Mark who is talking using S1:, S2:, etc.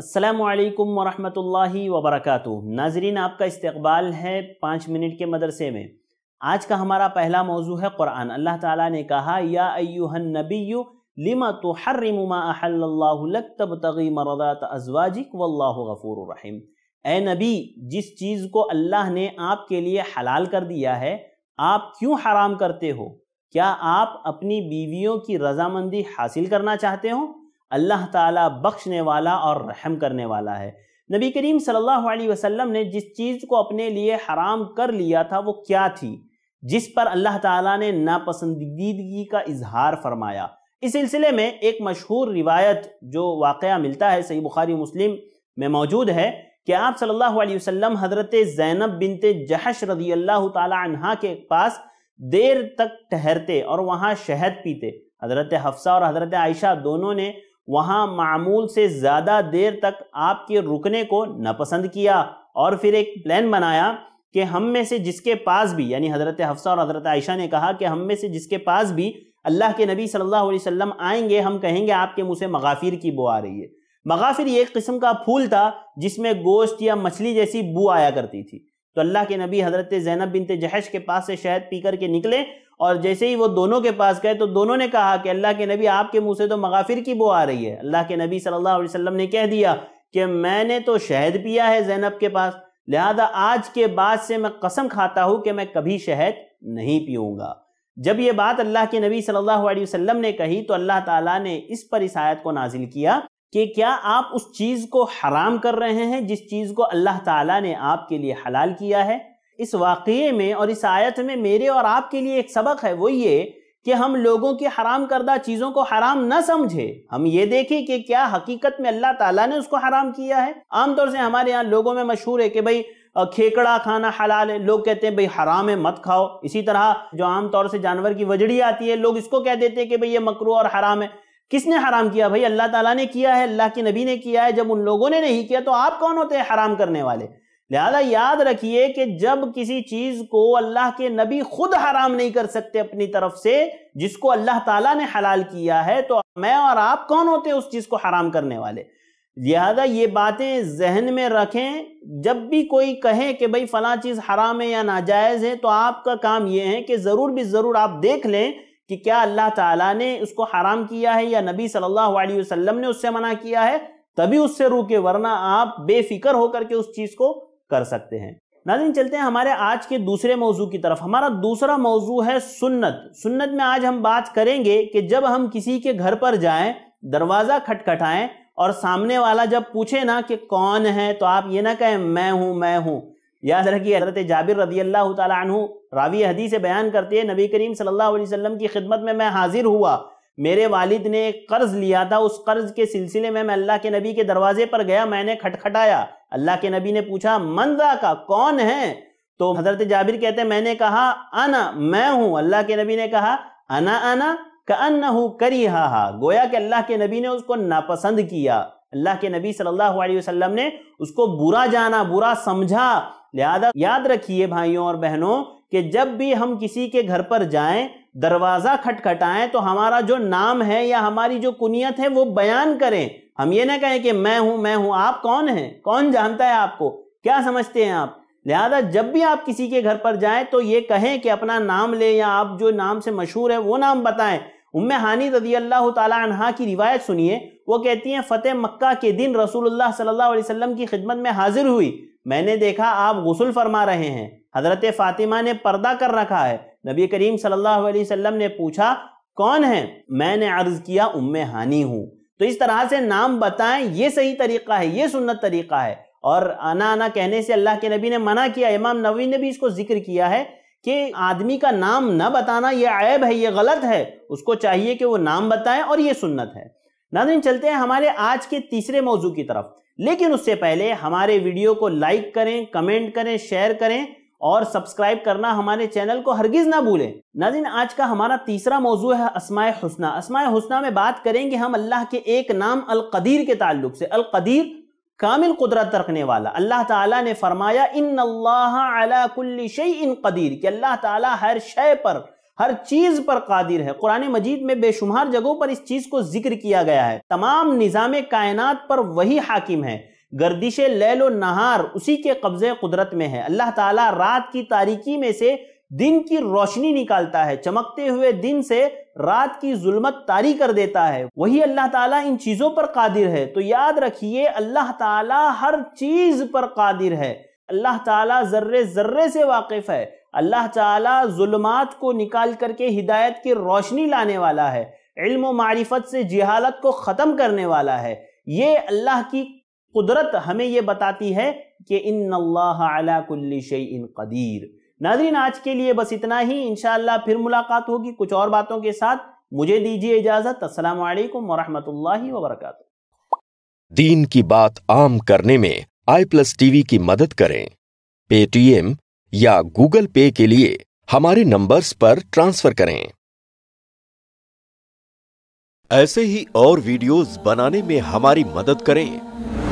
S1: السلام علیکم ورحمۃ اللہ وبرکاتہ ناظرین آپ کا استقبال ہے پانچ منٹ کے مدرسے میں آج کا ہمارا پہلا موضوع ہے قرآن اللہ تعالیٰ نے کہا یا ایوہ النبی لما تحرم ما احل اللہ مرضات ازواجک واللہ غفور الرحیم اے نبی جس چیز کو اللہ نے آپ کے لیے حلال کر دیا ہے آپ کیوں حرام کرتے ہو کیا آپ اپنی بیویوں کی رضامندی حاصل کرنا چاہتے ہوں اللہ تعالیٰ بخشنے والا اور رحم کرنے والا ہے نبی کریم صلی اللہ علیہ وسلم نے جس چیز کو اپنے لیے حرام کر لیا تھا وہ کیا تھی جس پر اللہ تعالیٰ نے ناپسندیدگی کا اظہار فرمایا اس سلسلے میں ایک مشہور روایت جو واقعہ ملتا ہے صحیح بخاری مسلم میں موجود ہے کہ آپ صلی اللہ علیہ وسلم حضرت زینب بنت جہش رضی اللہ تعالیٰ عنہ کے پاس دیر تک ٹھہرتے اور وہاں شہد پیتے حضرت حفصہ اور حضرت عائشہ دونوں نے وہاں معمول سے زیادہ دیر تک آپ کے رکنے کو ناپسند کیا اور پھر ایک پلان بنایا کہ ہم میں سے جس کے پاس بھی یعنی حضرت حفصہ اور حضرت عائشہ نے کہا کہ ہم میں سے جس کے پاس بھی اللہ کے نبی صلی اللہ علیہ وسلم آئیں گے ہم کہیں گے آپ کے منہ سے مغافیر کی بو آ رہی ہے مغافر یہ ایک قسم کا پھول تھا جس میں گوشت یا مچھلی جیسی بو آیا کرتی تھی تو اللہ کے نبی حضرت زینب بنت جہش کے پاس سے شہد پی کر کے نکلے اور جیسے ہی وہ دونوں کے پاس گئے تو دونوں نے کہا کہ اللہ کے نبی آپ کے منہ سے تو مغافر کی بو آ رہی ہے اللہ کے نبی صلی اللہ علیہ وسلم نے کہہ دیا کہ میں نے تو شہد پیا ہے زینب کے پاس لہذا آج کے بعد سے میں قسم کھاتا ہوں کہ میں کبھی شہد نہیں پیوں گا جب یہ بات اللہ کے نبی صلی اللہ علیہ وسلم نے کہی تو اللہ تعالیٰ نے اس پر اس آیت کو نازل کیا کہ کیا آپ اس چیز کو حرام کر رہے ہیں جس چیز کو اللہ تعالیٰ نے آپ کے لیے حلال کیا ہے اس واقعے میں اور اس آیت میں میرے اور آپ کے لیے ایک سبق ہے وہ یہ کہ ہم لوگوں کی حرام کردہ چیزوں کو حرام نہ سمجھے ہم یہ دیکھیں کہ کیا حقیقت میں اللہ تعالیٰ نے اس کو حرام کیا ہے عام طور سے ہمارے یہاں لوگوں میں مشہور ہے کہ بھئی کھیکڑا کھانا حلال ہے لوگ کہتے ہیں بھئی حرام ہے مت کھاؤ اسی طرح جو عام طور سے جانور کی وجڑی آتی ہے لوگ اس کو کہہ دیتے ہیں کہ بھئی یہ مکرو اور حرام ہے کس نے حرام کیا بھئی اللہ تعالیٰ نے کیا ہے اللہ کے نبی نے کیا ہے جب ان لوگوں نے نہیں کیا تو آپ کون ہوتے ہیں حرام کرنے والے لہذا یاد رکھیے کہ جب کسی چیز کو اللہ کے نبی خود حرام نہیں کر سکتے اپنی طرف سے جس کو اللہ تعالیٰ نے حلال کیا ہے تو میں اور آپ کون ہوتے ہیں اس چیز کو حرام کرنے والے لہذا یہ باتیں ذہن میں رکھیں جب بھی کوئی کہیں کہ بھئی فلاں چیز حرام ہے یا ناجائز ہے تو آپ کا کام یہ ہے کہ ضرور بھی ضرور آپ دیکھ لیں کہ کیا اللہ تعالیٰ نے اس کو حرام کیا ہے یا نبی صلی اللہ علیہ وسلم نے اس سے منع کیا ہے تبھی اس سے روکے ورنہ آپ بے فکر ہو کر کے اس چیز کو کر سکتے ہیں ناظرین چلتے ہیں ہمارے آج کے دوسرے موضوع کی طرف ہمارا دوسرا موضوع ہے سنت سنت میں آج ہم بات کریں گے کہ جب ہم کسی کے گھر پر جائیں دروازہ کھٹکھٹائیں اور سامنے والا جب پوچھے نا کہ کون ہے تو آپ یہ نہ کہیں میں ہوں میں ہوں یاد رکھی حضرت جابر رضی اللہ تعالیٰ عنہ راوی حدیث سے بیان کرتے ہیں نبی کریم صلی اللہ علیہ وسلم کی خدمت میں میں حاضر ہوا میرے والد نے ایک قرض لیا تھا اس قرض کے سلسلے میں میں اللہ کے نبی کے دروازے پر گیا میں نے کھٹکھٹایا اللہ کے نبی نے پوچھا منظر کا کون ہے تو حضرت جابر کہتے ہیں میں نے کہا انا میں ہوں اللہ کے نبی نے کہا انا انا کانہو کریہا گویا کہ اللہ کے نبی نے اس کو ناپسند کیا اللہ کے نبی صلی اللہ علیہ وسلم نے اس کو برا جانا برا سمجھا لہذا یاد رکھیے بھائیوں اور بہنوں کہ جب بھی ہم کسی کے گھر پر جائیں دروازہ کھٹکھٹائیں تو ہمارا جو نام ہے یا ہماری جو کنیت ہے وہ بیان کریں ہم یہ نہ کہیں کہ میں ہوں میں ہوں آپ کون ہیں کون جانتا ہے آپ کو کیا سمجھتے ہیں آپ لہذا جب بھی آپ کسی کے گھر پر جائیں تو یہ کہیں کہ اپنا نام لیں یا آپ جو نام سے مشہور ہے وہ نام بتائیں ام ہانی رضی اللہ تعالی عنہ کی روایت سنیے وہ کہتی ہیں فتح مکہ کے دن رسول اللہ صلی اللہ علیہ وسلم کی خدمت میں حاضر ہوئی میں نے دیکھا آپ غسل فرما رہے ہیں حضرت فاطمہ نے پردہ کر رکھا ہے نبی کریم صلی اللہ علیہ وسلم نے پوچھا کون ہے میں نے عرض کیا ام ہانی ہوں تو اس طرح سے نام بتائیں یہ صحیح طریقہ ہے یہ سنت طریقہ ہے اور آنا آنا کہنے سے اللہ کے نبی نے منع کیا امام نووی نے بھی اس کو ذکر کیا ہے کہ آدمی کا نام نہ بتانا یہ عیب ہے یہ غلط ہے اس کو چاہیے کہ وہ نام بتائیں اور یہ سنت ہے ناظرین چلتے ہیں ہمارے آج کے تیسرے موضوع کی طرف لیکن اس سے پہلے ہمارے ویڈیو کو لائک کریں کمنٹ کریں شیئر کریں اور سبسکرائب کرنا ہمارے چینل کو ہرگز نہ بھولیں ناظرین آج کا ہمارا تیسرا موضوع ہے اسماء حسنہ اسماء حسنہ میں بات کریں گے ہم اللہ کے ایک نام القدیر کے تعلق سے القدیر کامل قدرت رکھنے والا اللہ تعالیٰ نے فرمایا ان اللہ کل قدیر کہ اللہ تعالیٰ ہر شے پر ہر چیز پر قادر ہے قرآن مجید میں بے شمار جگہوں پر اس چیز کو ذکر کیا گیا ہے تمام نظام کائنات پر وہی حاکم ہے گردش لیل و نہار اسی کے قبضے قدرت میں ہے اللہ تعالیٰ رات کی تاریکی میں سے دن کی روشنی نکالتا ہے چمکتے ہوئے دن سے رات کی ظلمت تاری کر دیتا ہے وہی اللہ تعالیٰ ان چیزوں پر قادر ہے تو یاد رکھیے اللہ تعالیٰ ہر چیز پر قادر ہے اللہ تعالیٰ ذرے ذرے سے واقف ہے اللہ تعالیٰ ظلمات کو نکال کر کے ہدایت کی روشنی لانے والا ہے علم و معرفت سے جہالت کو ختم کرنے والا ہے یہ اللہ کی قدرت ہمیں یہ بتاتی ہے کہ ان اللہ علی کل شیء قدیر ناظرین آج کے لیے بس اتنا ہی انشاءاللہ پھر ملاقات ہوگی کچھ اور باتوں کے ساتھ مجھے دیجیے اجازت السلام علیکم ورحمۃ اللہ وبرکاتہ دین کی بات عام کرنے میں آئی پلس ٹی وی کی مدد کریں پے ٹی ایم یا گوگل پے کے لیے ہمارے نمبرز پر ٹرانسفر کریں ایسے ہی اور ویڈیوز بنانے میں ہماری مدد کریں